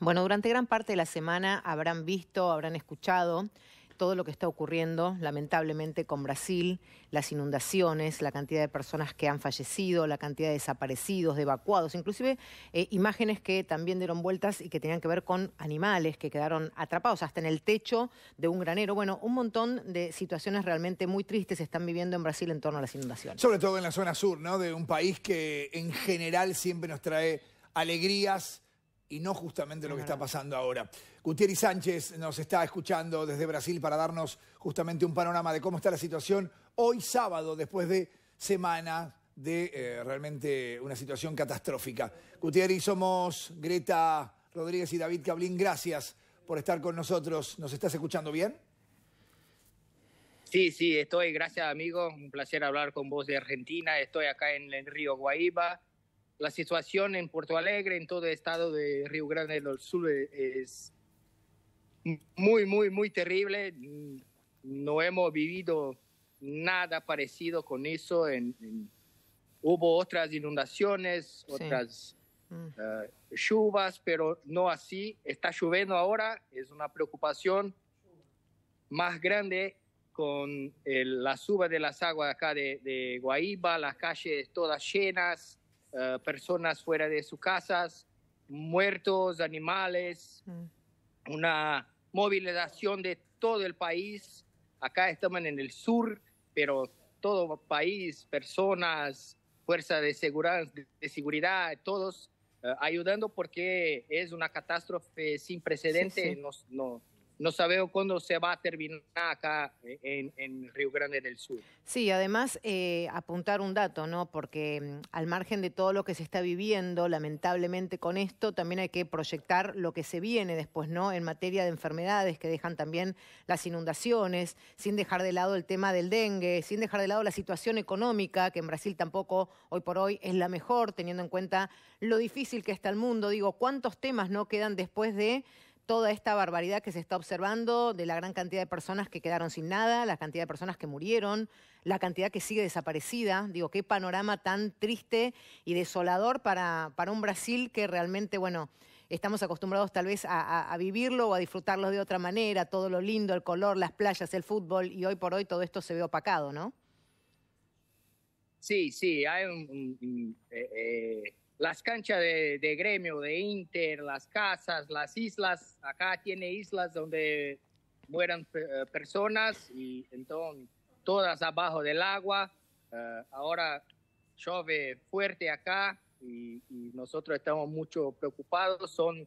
Bueno, durante gran parte de la semana habrán visto, habrán escuchado todo lo que está ocurriendo, lamentablemente, con Brasil, las inundaciones, la cantidad de personas que han fallecido, la cantidad de desaparecidos, de evacuados, inclusive eh, imágenes que también dieron vueltas y que tenían que ver con animales que quedaron atrapados hasta en el techo de un granero. Bueno, un montón de situaciones realmente muy tristes se están viviendo en Brasil en torno a las inundaciones. Sobre todo en la zona sur, ¿no? De un país que en general siempre nos trae alegrías y no justamente lo que está pasando ahora. Gutiérrez Sánchez nos está escuchando desde Brasil para darnos justamente un panorama de cómo está la situación hoy sábado, después de semana de eh, realmente una situación catastrófica. Gutiérrez, somos Greta Rodríguez y David Cablín. Gracias por estar con nosotros. ¿Nos estás escuchando bien? Sí, sí, estoy. Gracias, amigo. Un placer hablar con vos de Argentina. Estoy acá en el Río Guaíba la situación en Puerto Alegre, en todo el estado de Río Grande del Sur, eh, es muy, muy, muy terrible. No hemos vivido nada parecido con eso. En, hubo otras inundaciones, otras sí. Mm. Eh, lluvias, pero no así. Está lloviendo ahora, es una preocupación más grande con eh, la suba de las aguas acá de, de Guaíba, las calles todas llenas eh, personas fuera de sus casas, muertos, animales, mm. una movilización de todo el país. Acá estamos en el sur, pero todo país, personas, fuerzas de seguridad, todos eh, ayudando porque es una catástrofe sin precedentes no sabemos cuándo se va a terminar acá en, Río Grande del Sur. Sí, además eh, apuntar un dato, ¿no? Porque mm, al margen de todo lo que se está viviendo, lamentablemente con esto, también hay que proyectar lo que se viene después, ¿no? En materia de enfermedades que dejan también las inundaciones, sin dejar de lado el tema del dengue, sin dejar de lado la situación económica, que en Brasil tampoco hoy por hoy es la mejor, teniendo en cuenta lo difícil que está el mundo. Digo, ¿cuántos temas no quedan después de toda esta barbaridad que se está observando, de la gran cantidad de personas que quedaron sin nada, la cantidad de personas que murieron, la cantidad que sigue desaparecida. Digo, qué panorama tan triste y desolador para, para un Brasil que realmente, bueno, estamos acostumbrados tal vez a, vivirlo o a disfrutarlo de otra manera, todo lo lindo, el color, las playas, el fútbol, y hoy por hoy todo esto se ve opacado, ¿no? Sí, sí, hay un... Eh, eh, las canchas de, gremio, de Inter, las casas, las islas. Acá tiene islas donde mueran eh, personas y entonces todas abajo del agua. Eh, ahora llueve fuerte acá y, nosotros estamos mucho preocupados. Son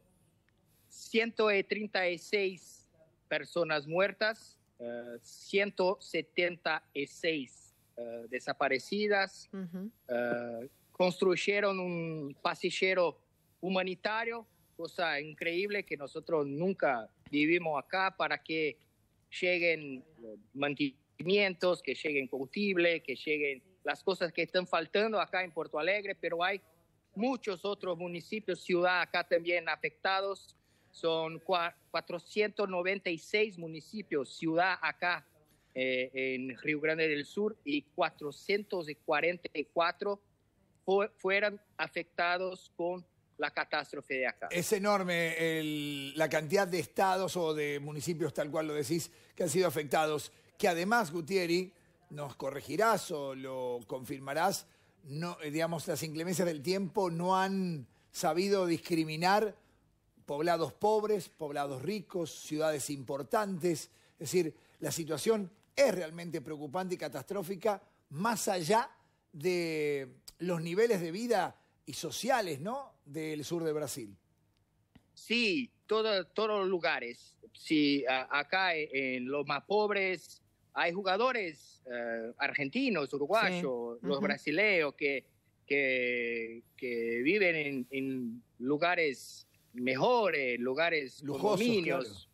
136 personas muertas, 176 eh, desaparecidas construyeron un pasillero humanitario, cosa increíble que nosotros nunca vivimos acá, para que lleguen mantenimientos, que lleguen combustible, que lleguen las cosas que están faltando acá en Porto Alegre, pero hay muchos otros municipios, ciudad acá también afectados. Son 496 municipios, ciudad acá eh, en Río Grande del Sur y 444 fueran afectados con la catástrofe de acá. Es enorme la cantidad de estados o de municipios, tal cual lo decís, que han sido afectados, que además, Gutiérrez, nos corregirás o lo confirmarás, no, digamos, las inclemencias del tiempo no han sabido discriminar poblados pobres, poblados ricos, ciudades importantes. Es decir, la situación es realmente preocupante y catastrófica, más allá de los niveles de vida y sociales, ¿no? Del sur de Brasil. Sí, todo, todos los lugares. Sí, acá eh, en los más pobres hay jugadores eh, argentinos, uruguayos, los brasileños que, que, viven en, lugares mejores, lugares lujosos, dominios,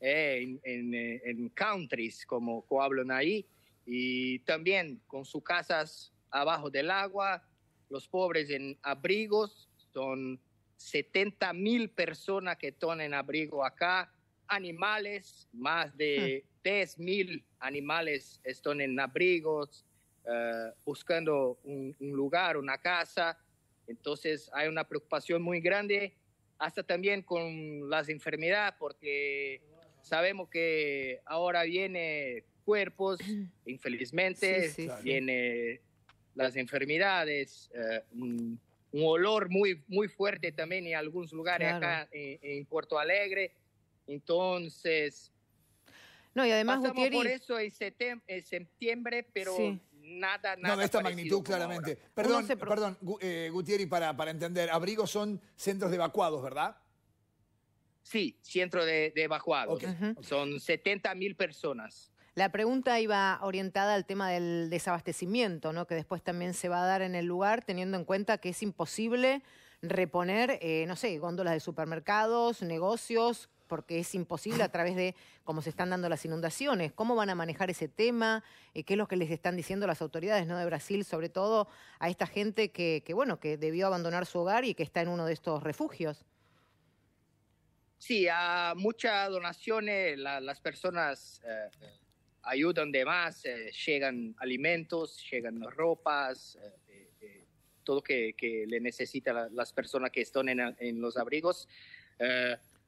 eh, en, en, countries como, como hablan ahí, y también con sus casas abajo del agua, los pobres en abrigos, son 70 mil personas que en abrigo acá, animales, más de 10 hmm. mil animales están en abrigos, eh, buscando un, lugar, una casa. Entonces hay una preocupación muy grande, hasta también con las enfermedades, porque sabemos que ahora viene cuerpos, hmm. infelizmente, viene las enfermedades, eh, un, olor muy, muy fuerte también en algunos lugares acá en, Puerto Alegre. Entonces... No, y además pasamos por eso en septiembre, pero nada, nada... No, de esta magnitud, claramente. Perdón, perdón eh, Gutiérrez, para, para entender, abrigos son centros de evacuados, ¿verdad? Sí, centro de, evacuados. Son 70 mil personas. La pregunta iba orientada al tema del desabastecimiento, ¿no? que después también se va a dar en el lugar, teniendo en cuenta que es imposible reponer, eh, no sé, góndolas de supermercados, negocios, porque es imposible a través de cómo se están dando las inundaciones. ¿Cómo van a manejar ese tema? Eh, ¿Qué es lo que les están diciendo las autoridades ¿no? de Brasil, sobre todo a esta gente que, bueno, que debió abandonar su hogar y que está en uno de estos refugios? Sí, a muchas donaciones las personas eh, ayudan demás más, eh, llegan alimentos, llegan ropas, eh, eh, todo que, que le necesitan las personas que están en, en los abrigos.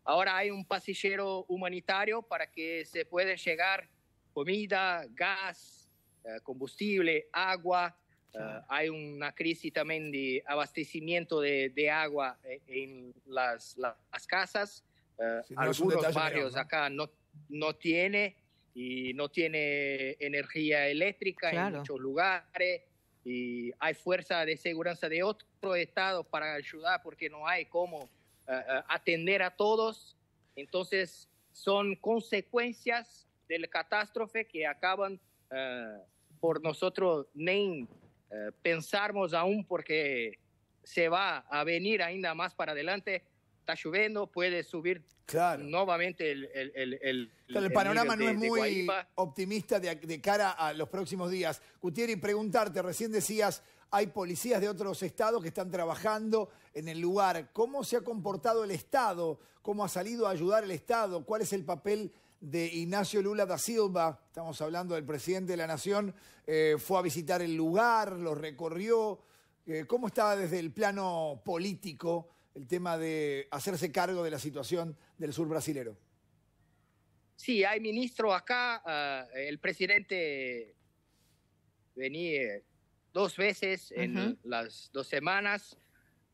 ahora hay un pasillero humanitario para que se pueda llegar comida, gas, combustible, agua. hay una crisis también de abastecimiento de, de agua en las, las casas. algunos barrios acá no, no tiene y no tiene energía eléctrica en muchos lugares y hay fuerza de seguridad de otros estados para ayudar porque no hay cómo eh, eh, atender a todos. Entonces son consecuencias de la catástrofe que acaban eh, por nosotros ni pensarnos pensarmos aún porque se va a venir ainda más para adelante está lloviendo, puede subir nuevamente el... el, el, panorama no es muy optimista de, cara a los próximos días. Gutiérrez, preguntarte, recién decías, hay policías de otros estados que están trabajando en el lugar. ¿Cómo se ha comportado el Estado? ¿Cómo ha salido a ayudar el Estado? ¿Cuál es el papel de Ignacio Lula da Silva? Estamos hablando del presidente de la Nación. Eh, fue a visitar el lugar, lo recorrió. Eh, ¿Cómo estaba desde el plano político? el tema de hacerse cargo de la situación del sur brasilero. Sí, hay ministro acá, eh, el presidente venía eh, dos veces en las dos semanas,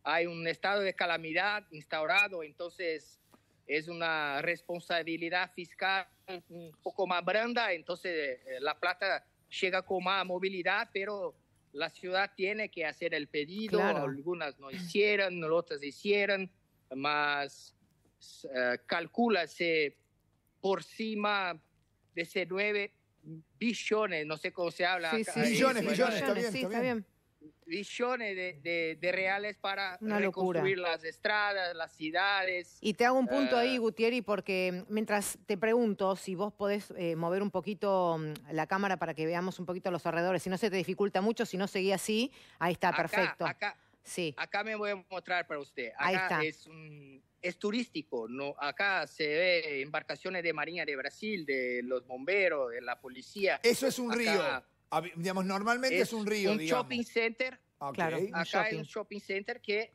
hay un estado de calamidad instaurado, entonces es una responsabilidad fiscal un poco más branda, entonces eh, la plata llega con más movilidad, pero la ciudad tiene que hacer el pedido, algunas no hicieron, otras hicieron, más uh, eh, calculase por cima de ese 9 billones, no sé cómo se habla. Sí, billones, millones, eh, está bien, está bien billones de, reales para reconstruir las estradas, las ciudades. Y te hago un punto ahí, eh, Gutiérrez, porque mientras te pregunto si vos podés eh, mover un poquito mm, la cámara para que veamos un poquito los alrededores, si no se te dificulta mucho, si no seguí así, ahí está, perfecto. Acá, acá me voy a mostrar para usted. Acá Es, es turístico, no, acá se ve embarcaciones de Marina de Brasil, de los bomberos, de la policía. Eso es un río. Digamos, normalmente es, un río. Un shopping center. Ah, claro, acá shopping. hay un shopping center que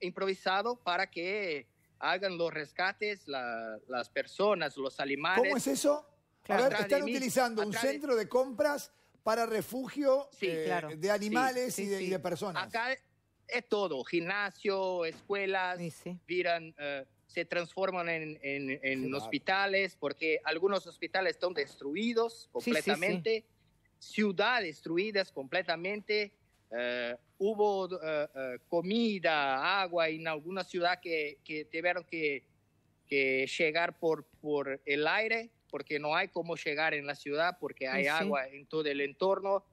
improvisado para que hagan los rescates las personas, los animales. ¿Cómo es eso? están utilizando un centro de compras para refugio eh, de animales y, de, personas. Acá es todo, gimnasio, escuelas, viran, eh, se transforman en, en, en hospitales, porque algunos hospitales están destruidos completamente ciudad destruidas completamente. Eh, hubo eh, eh, comida, agua en alguna ciudad que, que tuvieron que, que, llegar por, por el aire, porque no hay cómo llegar en la ciudad, porque hay agua en todo el entorno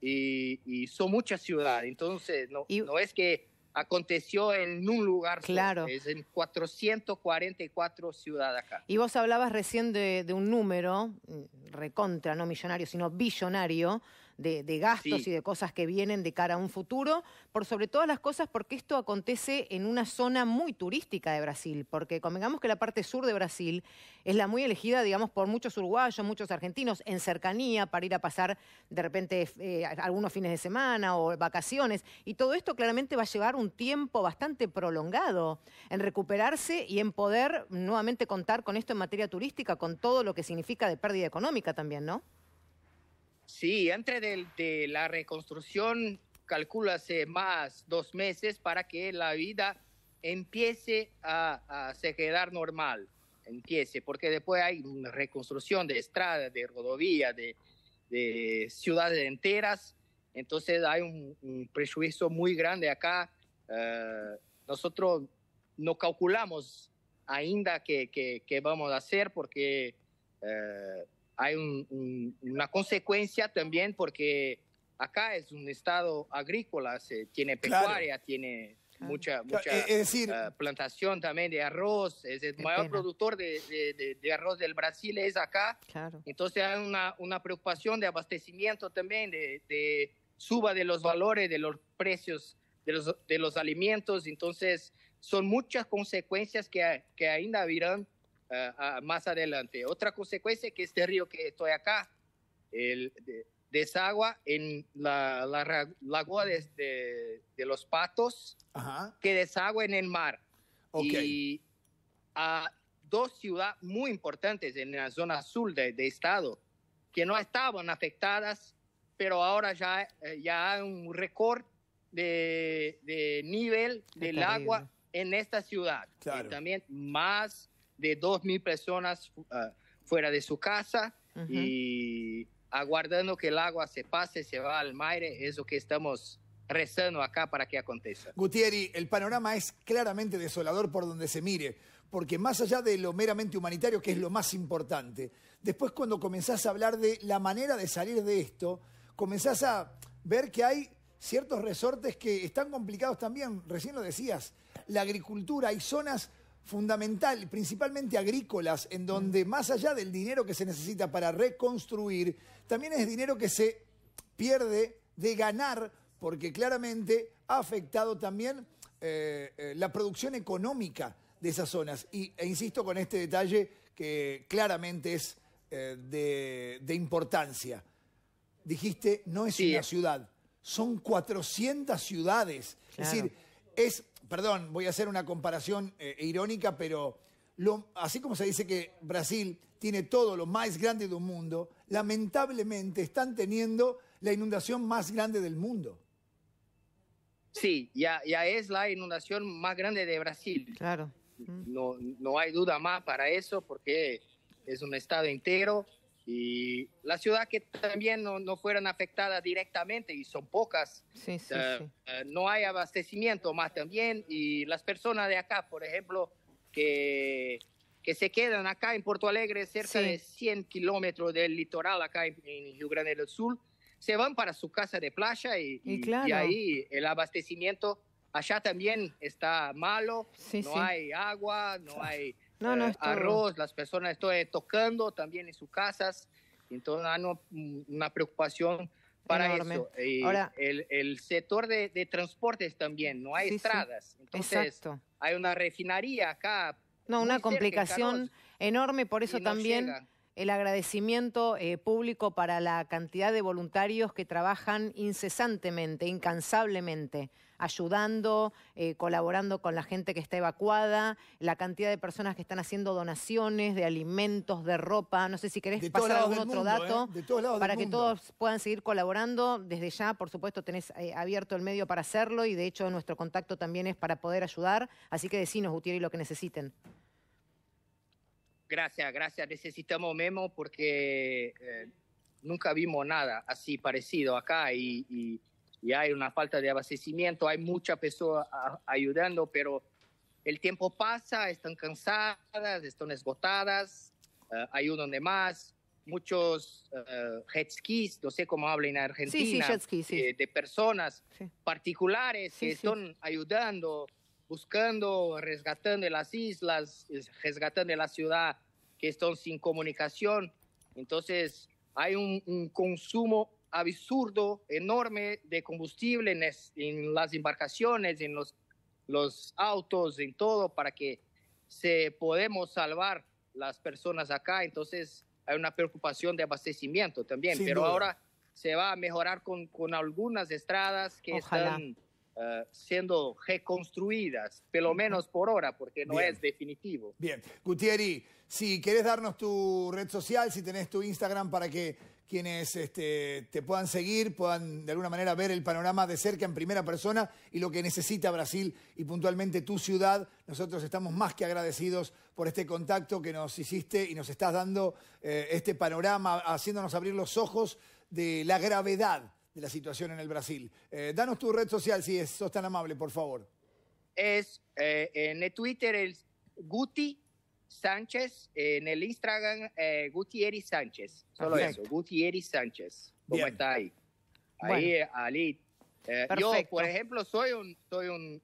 y, son muchas ciudades. Entonces, no, no es que aconteció en un lugar claro. es en 444 ciudades acá. Y vos hablabas recién de un número, mm, recontra, no millonario, sino billonario, de, gastos y de cosas que vienen de cara a un futuro, por sobre todas las cosas porque esto acontece en una zona muy turística de Brasil, porque convengamos que la parte sur de Brasil es la muy elegida, digamos, por muchos uruguayos, muchos argentinos, en cercanía para ir a pasar de repente eh, algunos fines de semana o vacaciones, y todo esto claramente va a llevar un tiempo bastante prolongado en recuperarse y en poder nuevamente contar con esto en materia turística, con todo lo que significa de pérdida económica también, ¿no? Sí, antes de, la reconstrucción, calculase más dos meses para que la vida empiece a, a quedar normal, empiece, porque después hay una reconstrucción de estradas, de rodovías, de, ciudades enteras, entonces hay un, prejuicio muy grande acá. Eh, nosotros no calculamos ainda qué que, vamos a hacer porque eh, hay una consecuencia también porque acá es un estado agrícola, se, tiene pecuaria, tiene mucha, eh, plantación también de arroz. Es el mayor productor de, arroz del Brasil es acá. Entonces hay una, preocupación de abastecimiento también, de, suba de los valores, de los precios de los, de los alimentos. Entonces son muchas consecuencias que, que ainda virán Ah, ah, más adelante. Otra consecuencia es que este río que estoy acá, el, desagua en la, la de, los patos, que desagua en el mar. Y a dos ciudades muy importantes en la zona sur de, estado, que no estaban afectadas, pero ahora ya, eh, ya hay un récord de, nivel del agua en esta ciudad. Y también más de 2.000 personas uh, fuera de su casa y aguardando que el agua se pase, se va al es eso que estamos rezando acá para que acontezca. Gutiérrez, el panorama es claramente desolador por donde se mire, porque más allá de lo meramente humanitario, que es lo más importante, después cuando comenzás a hablar de la manera de salir de esto, comenzás a ver que hay ciertos resortes que están complicados también, recién lo decías, la agricultura, hay zonas fundamental, principalmente agrícolas, en donde más allá del dinero que se necesita para reconstruir, también es dinero que se pierde de ganar, porque claramente ha afectado también eh, eh, la producción económica de esas zonas. Y, e insisto con este detalle que claramente es eh, de, importancia. Dijiste, no es una ciudad, son 400 ciudades. Es decir, es perdón, voy a hacer una comparación eh, e irónica, pero lo, así como se dice que Brasil tiene todo lo más grande del mundo, lamentablemente están teniendo la inundación más grande del mundo. Sí, ya, ya es la inundación más grande de Brasil. Claro. No, no hay duda más para eso porque es un estado entero y la ciudad que también no, no fueron afectadas directamente y son pocas. Eh, eh, no hay abastecimiento más también y las personas de acá, por ejemplo, que, que se quedan acá en Porto Alegre, cerca de 100 kilómetros del litoral acá en, en, Rio Grande del Sur, se van para su casa de playa y, y ahí el abastecimiento allá también está malo, no hay agua, no hay no, no, eh, arroz, las personas estoy eh, tocando también en sus casas, entonces hay ah, mm, una preocupación para eso. el, sector de, transportes también, no hay estradas, entonces hay una refinería acá. No, una complicación enorme, por eso también... el agradecimiento eh, público para la cantidad de voluntarios que trabajan incesantemente, incansablemente ayudando, eh, colaborando con la gente que está evacuada, la cantidad de personas que están haciendo donaciones de alimentos, de ropa. No sé si querés pasar algún otro dato ¿eh? para que todos puedan seguir colaborando. Desde ya, por supuesto, tenés eh, abierto el medio para hacerlo y de hecho nuestro contacto también es para poder ayudar. Así que decinos, Gutiérrez, lo que necesiten. Gracias, gracias. Necesitamos Memo porque nunca vimos nada así parecido acá y y hay una falta de abastecimiento, hay mucha persona ayudando, pero el tiempo pasa, están cansadas, están esgotadas, eh, hay ayudan de más, muchos jetskis eh, jet skis, no sé cómo hablan en Argentina, eh, de, personas particulares que están ayudando, buscando, resgatando las islas, resgatando la ciudad, que están sin comunicación. Entonces, hay un, un consumo absurdo, enorme de combustible en, las embarcaciones, en los, autos, en todo, para que se podemos salvar las personas acá. Entonces hay una preocupación de abastecimiento también, pero ahora se va a mejorar con, algunas estradas que están eh, siendo reconstruidas, pelo menos por ahora, porque no es definitivo. Bien, Gutiérrez, si quieres darnos tu red social, si tenés tu Instagram para que quienes este, te puedan seguir, puedan de alguna manera ver el panorama de cerca en primera persona y lo que necesita Brasil y puntualmente tu ciudad. Nosotros estamos más que agradecidos por este contacto que nos hiciste y nos estás dando eh, este panorama, haciéndonos abrir los ojos de la gravedad de la situación en el Brasil. Eh, danos tu red social si es, sos tan amable, por favor. Es eh, en Twitter el Guti Sánchez, en el Instagram eh, Gutiérrez Sánchez. Solo eso, Gutiérrez Sánchez. ¿Cómo está ahí? Ahí, Ali. Eh, yo, por ejemplo, soy un, soy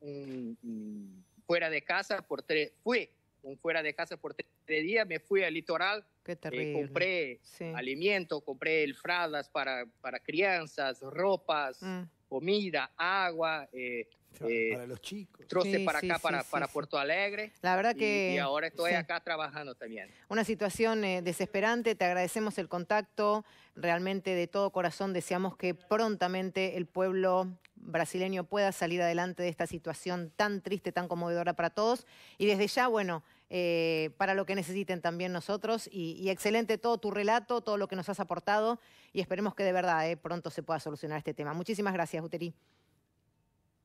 fuera de casa por tres, fui fuera de casa por tres días, me fui al litoral, Qué eh, compré alimento, compré elfradas para, para crianzas, ropas, ah. comida, agua. Eh, para eh, los chicos. Troce para acá, para, para Puerto Alegre. La verdad que... y ahora estoy acá trabajando también. Una situación eh, desesperante, te agradecemos el contacto, realmente de todo corazón deseamos que prontamente el pueblo brasileño pueda salir adelante de esta situación tan triste, tan conmovedora para todos. Y desde ya, bueno, eh, para lo que necesiten también nosotros. Y, excelente todo tu relato, todo lo que nos has aportado y esperemos que de verdad eh, pronto se pueda solucionar este tema. Muchísimas gracias, Uteri.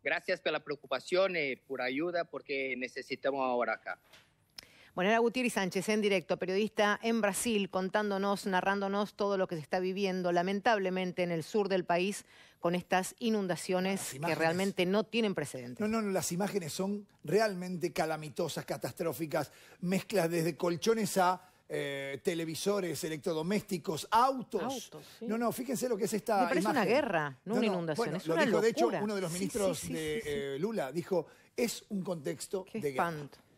Gracias por la preocupación, eh, por ayuda, porque necesitamos ahora acá. Bueno, era Gutiérrez Sánchez en directo, periodista en Brasil, contándonos, narrándonos todo lo que se está viviendo lamentablemente en el sur del país con estas inundaciones que realmente no tienen precedentes. No, no, no, las imágenes son realmente calamitosas, catastróficas, mezclas desde colchones a eh, televisores, electrodomésticos, autos. No, no, fíjense lo que es esta. Me parece una guerra, no, una inundación. es lo dijo, de hecho, uno de los ministros de eh, Lula dijo: es un contexto de espanto. guerra.